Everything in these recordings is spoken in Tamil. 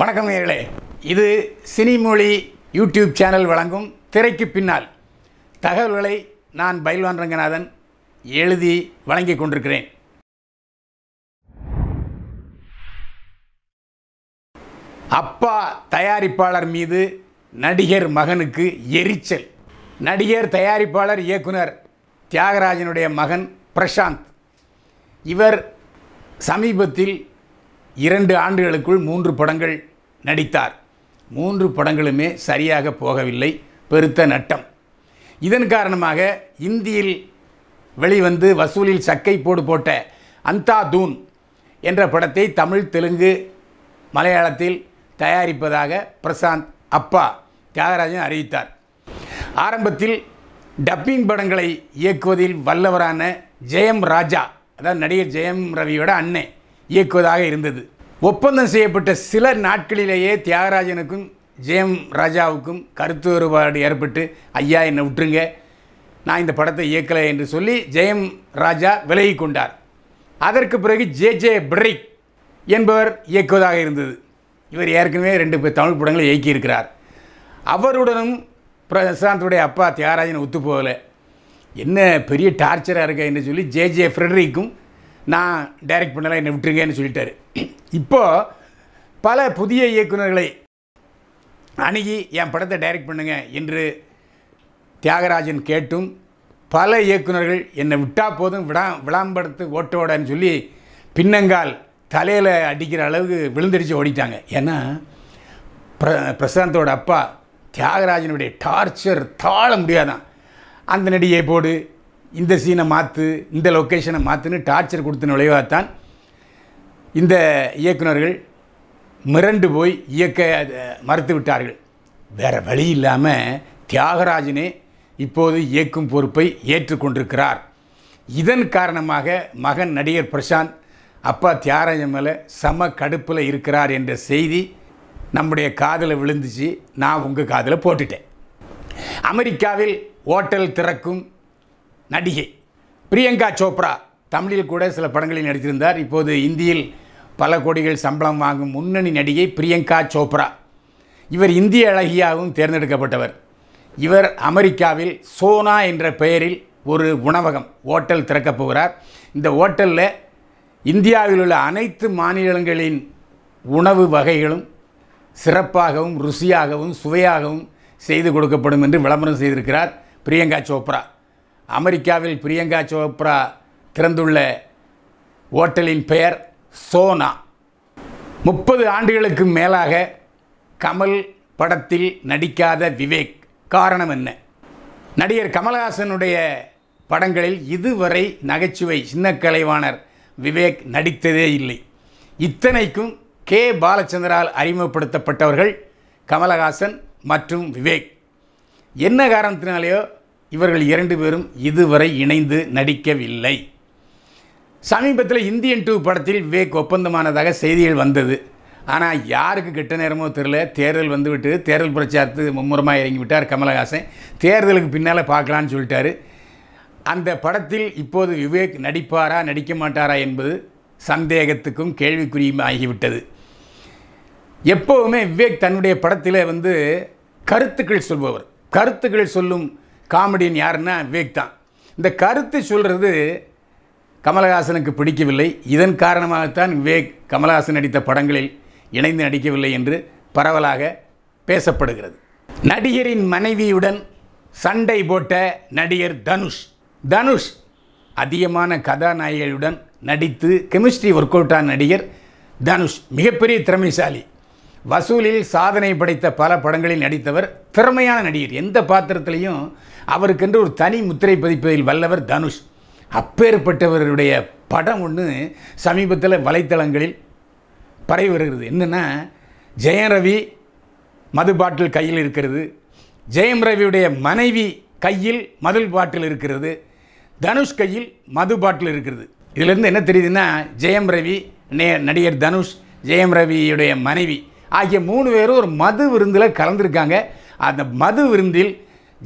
வணக்கம் நேர்களே இது சினிமொழி யூடியூப் சேனல் வழங்கும் திரைக்கு பின்னால் தகவல்களை நான் பயில்வான் ரங்கநாதன் எழுதி வழங்கி கொண்டிருக்கிறேன் அப்பா தயாரிப்பாளர் மீது நடிகர் மகனுக்கு எரிச்சல் நடிகர் தயாரிப்பாளர் இயக்குனர் தியாகராஜனுடைய மகன் பிரசாந்த் இவர் சமீபத்தில் இரண்டு ஆண்டுகளுக்குள் மூன்று படங்கள் நடித்தார் மூன்று படங்களுமே சரியாக போகவில்லை பெருத்த நட்டம் இதன் காரணமாக இந்தியில் வெளிவந்து வசூலில் சக்கை போடு போட்ட அந்தா தூன் என்ற படத்தை தமிழ் தெலுங்கு மலையாளத்தில் தயாரிப்பதாக பிரசாந்த் அப்பா தியாகராஜன் அறிவித்தார் ஆரம்பத்தில் டப்பிங் படங்களை இயக்குவதில் வல்லவரான ஜெயம் ராஜா அதாவது நடிகர் ஜெயம் ரவியோட அண்ணன் இயக்குவதாக இருந்தது ஒப்பந்தம் செய்யப்பட்ட சில நாட்களிலேயே தியாகராஜனுக்கும் ஜெயம் ராஜாவுக்கும் கருத்து வேறுபாடு ஏற்பட்டு ஐயா என்னை விட்டுருங்க நான் இந்த படத்தை இயக்கலை என்று சொல்லி ஜெயம் ராஜா விலகி கொண்டார் அதற்கு பிறகு ஜே ஜே பிரிக் என்பவர் இயக்குவதாக இருந்தது இவர் ஏற்கனவே ரெண்டு பேர் தமிழ் படங்களை இயக்கியிருக்கிறார் அவருடனும் பிரசாந்துடைய அப்பா தியாகராஜன் ஒத்து போகலை என்ன பெரிய டார்ச்சராக இருக்க என்று சொல்லி ஜே ஜே ஃப்ரெட்ரிக்கும் நான் டைரக்ட் பண்ணலாம் என்னை விட்டுருங்கன்னு சொல்லிட்டாரு இப்போ பல புதிய இயக்குநர்களை அணுகி என் படத்தை டைரக்ட் பண்ணுங்கள் என்று தியாகராஜன் கேட்டும் பல இயக்குநர்கள் என்னை விட்டால் போதும் விடா விளாம்படுத்து ஓட்டோடன்னு சொல்லி பின்னங்கால் தலையில் அடிக்கிற அளவுக்கு விழுந்தடிச்சு ஓடிட்டாங்க ஏன்னா பிர பிரசாந்தோட அப்பா தியாகராஜனுடைய டார்ச்சர் தாழ முடியாதான் அந்த நடிகை போடு இந்த சீனை மாற்று இந்த லொக்கேஷனை மாற்றுன்னு டார்ச்சர் கொடுத்த நுழைவாக தான் இந்த இயக்குநர்கள் மிரண்டு போய் இயக்க மறுத்து விட்டார்கள் வேறு வழி இல்லாமல் தியாகராஜனே இப்போது இயக்கும் பொறுப்பை ஏற்றுக்கொண்டிருக்கிறார் இதன் காரணமாக மகன் நடிகர் பிரசாந்த் அப்பா தியாகராஜன் மேலே சம கடுப்பில் இருக்கிறார் என்ற செய்தி நம்முடைய காதில் விழுந்துச்சு நான் உங்கள் காதில் போட்டுட்டேன் அமெரிக்காவில் ஓட்டல் திறக்கும் நடிகை பிரியங்கா சோப்ரா தமிழில் கூட சில படங்களில் நடித்திருந்தார் இப்போது இந்தியில் பல கோடிகள் சம்பளம் வாங்கும் முன்னணி நடிகை பிரியங்கா சோப்ரா இவர் இந்திய அழகியாகவும் தேர்ந்தெடுக்கப்பட்டவர் இவர் அமெரிக்காவில் சோனா என்ற பெயரில் ஒரு உணவகம் ஓட்டல் திறக்கப் போகிறார் இந்த ஓட்டலில் இந்தியாவில் உள்ள அனைத்து மாநிலங்களின் உணவு வகைகளும் சிறப்பாகவும் ருசியாகவும் சுவையாகவும் செய்து கொடுக்கப்படும் என்று விளம்பரம் செய்திருக்கிறார் பிரியங்கா சோப்ரா அமெரிக்காவில் பிரியங்கா சோப்ரா திறந்துள்ள ஓட்டலின் பெயர் சோனா முப்பது ஆண்டுகளுக்கு மேலாக கமல் படத்தில் நடிக்காத விவேக் காரணம் என்ன நடிகர் கமல்ஹாசனுடைய படங்களில் இதுவரை நகைச்சுவை சின்ன கலைவாணர் விவேக் நடித்ததே இல்லை இத்தனைக்கும் கே பாலச்சந்திரால் அறிமுகப்படுத்தப்பட்டவர்கள் கமலஹாசன் மற்றும் விவேக் என்ன காரணத்தினாலேயோ இவர்கள் இரண்டு பேரும் இதுவரை இணைந்து நடிக்கவில்லை சமீபத்தில் இந்தியன் டூ படத்தில் விவேக் ஒப்பந்தமானதாக செய்திகள் வந்தது ஆனால் யாருக்கு கெட்ட நேரமோ தெரில தேர்தல் வந்துவிட்டு தேர்தல் பிரச்சாரத்து மும்முரமாக இறங்கி விட்டார் கமலஹாசன் தேர்தலுக்கு பின்னால் பார்க்கலான்னு சொல்லிட்டாரு அந்த படத்தில் இப்போது விவேக் நடிப்பாரா நடிக்க மாட்டாரா என்பது சந்தேகத்துக்கும் கேள்விக்குறியும் ஆகிவிட்டது எப்போவுமே விவேக் தன்னுடைய படத்தில் வந்து கருத்துக்கள் சொல்பவர் கருத்துக்கள் சொல்லும் காமெடியன் யாருன்னா விவேக் தான் இந்த கருத்து சொல்கிறது கமலஹாசனுக்கு பிடிக்கவில்லை இதன் காரணமாகத்தான் விவேக் கமலஹாசன் நடித்த படங்களில் இணைந்து நடிக்கவில்லை என்று பரவலாக பேசப்படுகிறது நடிகரின் மனைவியுடன் சண்டை போட்ட நடிகர் தனுஷ் தனுஷ் அதிகமான கதாநாயகியுடன் நடித்து கெமிஸ்ட்ரி ஒர்க் அவுட்டான நடிகர் தனுஷ் மிகப்பெரிய திறமைசாலி வசூலில் சாதனை படைத்த பல படங்களில் நடித்தவர் திறமையான நடிகர் எந்த பாத்திரத்திலையும் அவருக்கென்று ஒரு தனி முத்திரை பதிப்பதில் வல்லவர் தனுஷ் அப்பேற்பட்டவருடைய படம் ஒன்று சமீபத்தில் வலைத்தளங்களில் பரவி வருகிறது என்னென்னா ஜெயம் ரவி மது பாட்டில் கையில் இருக்கிறது ஜெயம் ரவியுடைய மனைவி கையில் மது பாட்டில் இருக்கிறது தனுஷ் கையில் மது பாட்டில் இருக்கிறது இதிலேருந்து என்ன தெரியுதுன்னா ஜெயம் ரவி நே நடிகர் தனுஷ் ஜெயம் ரவியுடைய மனைவி ஆகிய மூணு பேரும் ஒரு மது விருந்தில் கலந்துருக்காங்க அந்த மது விருந்தில்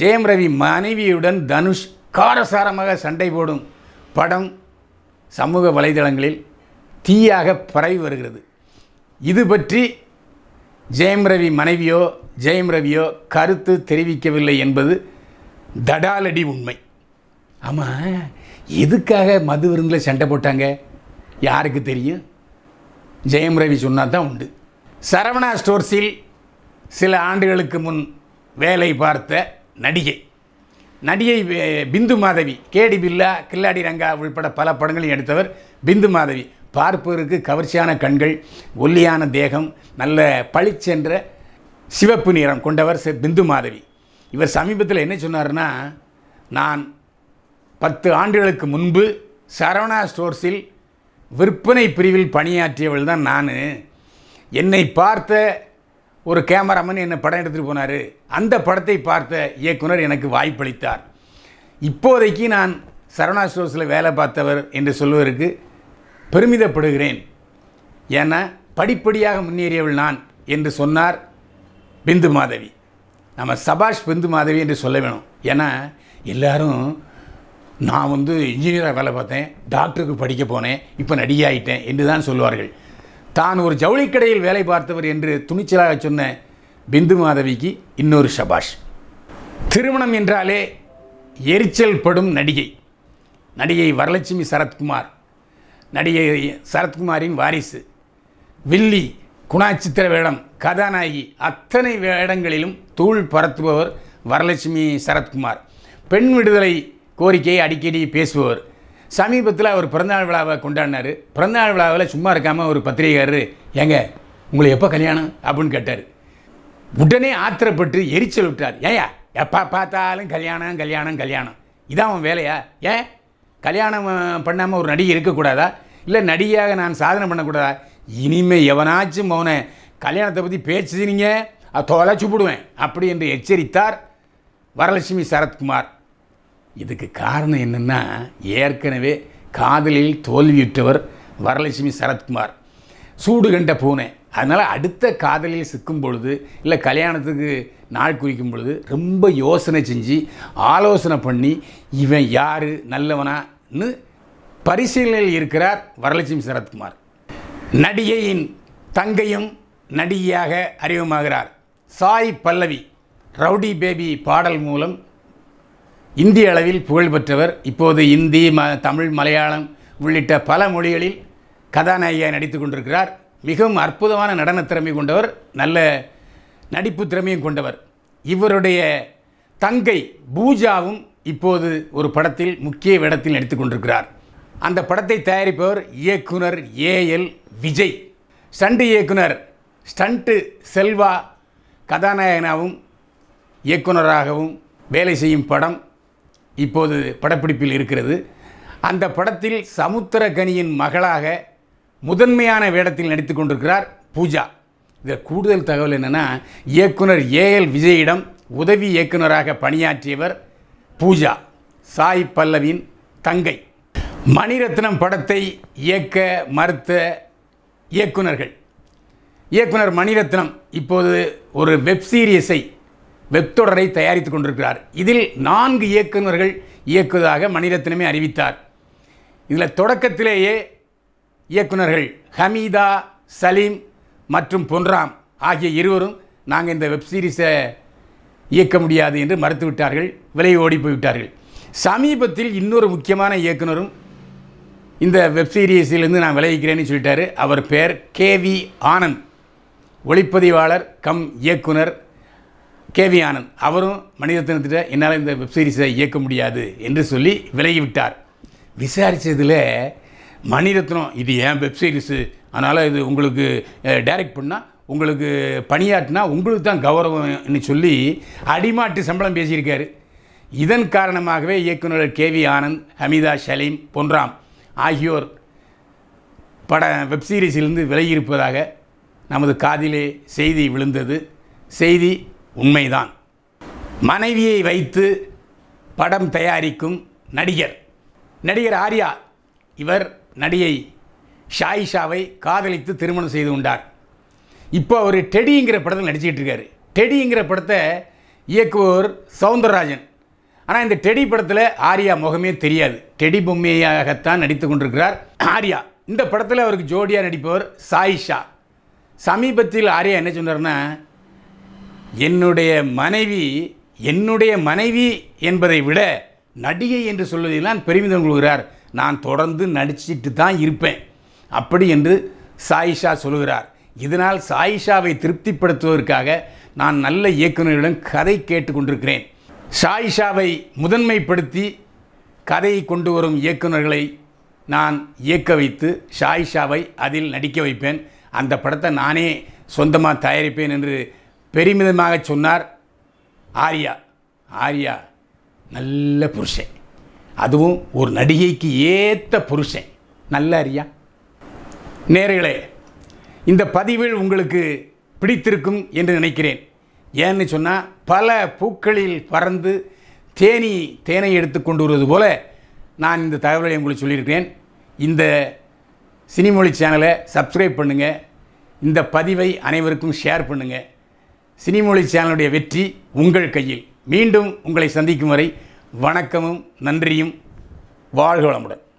ஜெயம் ரவி மனைவியுடன் தனுஷ் காரசாரமாக சண்டை போடும் படம் சமூக வலைதளங்களில் தீயாக பரவி வருகிறது இது பற்றி ஜெயம் ரவி மனைவியோ ஜெயம் ரவியோ கருத்து தெரிவிக்கவில்லை என்பது தடாலடி உண்மை ஆமாம் எதுக்காக மது விருந்தில் சண்டை போட்டாங்க யாருக்கு தெரியும் ஜெயம் ரவி சொன்னால் தான் உண்டு சரவணா ஸ்டோர்ஸில் சில ஆண்டுகளுக்கு முன் வேலை பார்த்த நடிகை நடிகை பிந்து மாதவி கேடி பில்லா கில்லாடி ரங்கா உள்பட பல படங்களையும் எடுத்தவர் பிந்து மாதவி பார்ப்பவருக்கு கவர்ச்சியான கண்கள் ஒல்லியான தேகம் நல்ல பளிச்சென்ற சிவப்பு நிறம் கொண்டவர் பிந்து மாதவி இவர் சமீபத்தில் என்ன சொன்னார்னா நான் பத்து ஆண்டுகளுக்கு முன்பு சரவணா ஸ்டோர்ஸில் விற்பனை பிரிவில் பணியாற்றியவள் தான் நான் என்னை பார்த்த ஒரு கேமராமேன் என்னை படம் எடுத்துகிட்டு போனார் அந்த படத்தை பார்த்த இயக்குனர் எனக்கு வாய்ப்பளித்தார் இப்போதைக்கு நான் சரவணா ஸ்டோர்ஸில் வேலை பார்த்தவர் என்று சொல்வதற்கு பெருமிதப்படுகிறேன் ஏன்னா படிப்படியாக முன்னேறியவள் நான் என்று சொன்னார் பிந்து மாதவி நம்ம சபாஷ் பிந்து மாதவி என்று சொல்ல வேணும் ஏன்னா எல்லோரும் நான் வந்து இன்ஜினியராக வேலை பார்த்தேன் டாக்டருக்கு படிக்க போனேன் இப்போ நடிகாயிட்டேன் என்று தான் சொல்லுவார்கள் தான் ஒரு ஜவுளி கடையில் வேலை பார்த்தவர் என்று துணிச்சலாக சொன்ன பிந்து மாதவிக்கு இன்னொரு ஷபாஷ் திருமணம் என்றாலே எரிச்சல் படும் நடிகை நடிகை வரலட்சுமி சரத்குமார் நடிகை சரத்குமாரின் வாரிசு வில்லி குணாச்சித்திர வேடம் கதாநாயகி அத்தனை வேடங்களிலும் தூள் பரத்துபவர் வரலட்சுமி சரத்குமார் பெண் விடுதலை கோரிக்கையை அடிக்கடி பேசுபவர் சமீபத்தில் அவர் பிறந்தநாள் விழாவை கொண்டாடினார் பிறந்தநாள் விழாவில் சும்மா இருக்காமல் ஒரு பத்திரிகையார் ஏங்க உங்களை எப்போ கல்யாணம் அப்படின்னு கேட்டார் உடனே ஆத்திரப்பட்டு எரிச்சல் விட்டார் ஏயா எப்போ பார்த்தாலும் கல்யாணம் கல்யாணம் கல்யாணம் இதான் அவன் வேலையா ஏன் கல்யாணம் பண்ணாமல் ஒரு நடிகை இருக்கக்கூடாதா இல்லை நடிகையாக நான் சாதனை பண்ணக்கூடாதா இனிமேல் எவனாச்சும் அவனை கல்யாணத்தை பற்றி நீங்கள் தொலைச்சு போடுவேன் அப்படி என்று எச்சரித்தார் வரலட்சுமி சரத்குமார் இதுக்கு காரணம் என்னென்னா ஏற்கனவே காதலில் தோல்வியுற்றவர் வரலட்சுமி சரத்குமார் சூடு கண்ட பூனை அதனால் அடுத்த காதலில் சிக்கும் பொழுது இல்லை கல்யாணத்துக்கு நாள் குறிக்கும் பொழுது ரொம்ப யோசனை செஞ்சு ஆலோசனை பண்ணி இவன் யார் நல்லவனான்னு பரிசீலனையில் இருக்கிறார் வரலட்சுமி சரத்குமார் நடிகையின் தங்கையும் நடிகையாக அறிமுகமாகிறார் சாய் பல்லவி ரவுடி பேபி பாடல் மூலம் இந்திய அளவில் புகழ்பெற்றவர் இப்போது இந்தி ம தமிழ் மலையாளம் உள்ளிட்ட பல மொழிகளில் கதாநாயகியாக நடித்து கொண்டிருக்கிறார் மிகவும் அற்புதமான நடன திறமை கொண்டவர் நல்ல நடிப்பு திறமையும் கொண்டவர் இவருடைய தங்கை பூஜாவும் இப்போது ஒரு படத்தில் முக்கிய வேடத்தில் நடித்து கொண்டிருக்கிறார் அந்த படத்தை தயாரிப்பவர் இயக்குனர் ஏஎல் விஜய் ஸ்டண்ட் இயக்குனர் ஸ்டண்ட்டு செல்வா கதாநாயகனாகவும் இயக்குனராகவும் வேலை செய்யும் படம் இப்போது படப்பிடிப்பில் இருக்கிறது அந்த படத்தில் சமுத்திரகனியின் மகளாக முதன்மையான வேடத்தில் நடித்து கொண்டிருக்கிறார் பூஜா இதில் கூடுதல் தகவல் என்னென்னா இயக்குனர் ஏஎல் விஜயிடம் உதவி இயக்குனராக பணியாற்றியவர் பூஜா சாய் பல்லவின் தங்கை மணிரத்னம் படத்தை இயக்க மறுத்த இயக்குனர்கள் இயக்குனர் மணிரத்னம் இப்போது ஒரு வெப்சீரியஸை வெப்தொடரை தயாரித்துக் கொண்டிருக்கிறார் இதில் நான்கு இயக்குநர்கள் இயக்குவதாக மணிரத்னமே அறிவித்தார் இதில் தொடக்கத்திலேயே இயக்குநர்கள் ஹமீதா சலீம் மற்றும் பொன்ராம் ஆகிய இருவரும் நாங்கள் இந்த வெப்சீரிஸை இயக்க முடியாது என்று மறுத்துவிட்டார்கள் விலை ஓடி போய்விட்டார்கள் சமீபத்தில் இன்னொரு முக்கியமான இயக்குனரும் இந்த வெப்சீரிஸிலிருந்து நான் விளைவிக்கிறேன்னு சொல்லிட்டாரு அவர் பேர் கேவி ஆனந்த் ஒளிப்பதிவாளர் கம் இயக்குனர் கேவி ஆனந்த் அவரும் மணிரத்னத்திட்ட என்னால் இந்த வெப் சீரிஸை இயக்க முடியாது என்று சொல்லி விலகிவிட்டார் விசாரித்ததில் மணிரத்னம் இது ஏன் வெப் சீரிஸு அதனால் இது உங்களுக்கு டைரக்ட் பண்ணால் உங்களுக்கு பணியாற்றினா உங்களுக்கு தான் கௌரவம்னு சொல்லி அடிமாட்டு சம்பளம் பேசியிருக்காரு இதன் காரணமாகவே இயக்குநர் கே வி ஆனந்த் ஹமிதா ஷலீம் பொன்ராம் ஆகியோர் பட வெப்சீரிஸிலிருந்து விலகியிருப்பதாக நமது காதிலே செய்தி விழுந்தது செய்தி உண்மைதான் மனைவியை வைத்து படம் தயாரிக்கும் நடிகர் நடிகர் ஆர்யா இவர் நடிகை ஷாயிஷாவை காதலித்து திருமணம் செய்து கொண்டார் இப்போ அவர் டெடிங்கிற படத்தில் நடிச்சிக்கிட்டு இருக்காரு டெடிங்கிற படத்தை இயக்குவோர் சவுந்தரராஜன் ஆனால் இந்த டெடி படத்தில் ஆர்யா முகமே தெரியாது டெடி பொம்மையாகத்தான் நடித்து கொண்டிருக்கிறார் ஆர்யா இந்த படத்தில் அவருக்கு ஜோடியாக நடிப்பவர் சாயிஷா சமீபத்தில் ஆர்யா என்ன சொன்னார்னா என்னுடைய மனைவி என்னுடைய மனைவி என்பதை விட நடிகை என்று சொல்வதில்தான் பெருமிதம் கொள்கிறார் நான் தொடர்ந்து நடிச்சிட்டு தான் இருப்பேன் அப்படி என்று சாயிஷா சொல்கிறார் இதனால் சாயிஷாவை திருப்திப்படுத்துவதற்காக நான் நல்ல இயக்குநர்களிடம் கதை கேட்டுக்கொண்டிருக்கிறேன் சாயிஷாவை முதன்மைப்படுத்தி கதையை கொண்டு வரும் இயக்குநர்களை நான் இயக்க வைத்து ஷாயிஷாவை அதில் நடிக்க வைப்பேன் அந்த படத்தை நானே சொந்தமாக தயாரிப்பேன் என்று பெருமிதமாக சொன்னார் ஆர்யா ஆர்யா நல்ல புருஷன் அதுவும் ஒரு நடிகைக்கு ஏற்ற புருஷன் நல்ல அறியா நேர்களே இந்த பதிவில் உங்களுக்கு பிடித்திருக்கும் என்று நினைக்கிறேன் ஏன்னு சொன்னால் பல பூக்களில் பறந்து தேனி தேனை எடுத்து கொண்டு வருவது போல நான் இந்த தகவலை உங்களுக்கு சொல்லியிருக்கிறேன் இந்த சினிமொழி சேனலை சப்ஸ்கிரைப் பண்ணுங்கள் இந்த பதிவை அனைவருக்கும் ஷேர் பண்ணுங்கள் சினிமொழி சேனலுடைய வெற்றி உங்கள் கையில் மீண்டும் உங்களை சந்திக்கும் வரை வணக்கமும் நன்றியும் வாழ்க வளமுடன்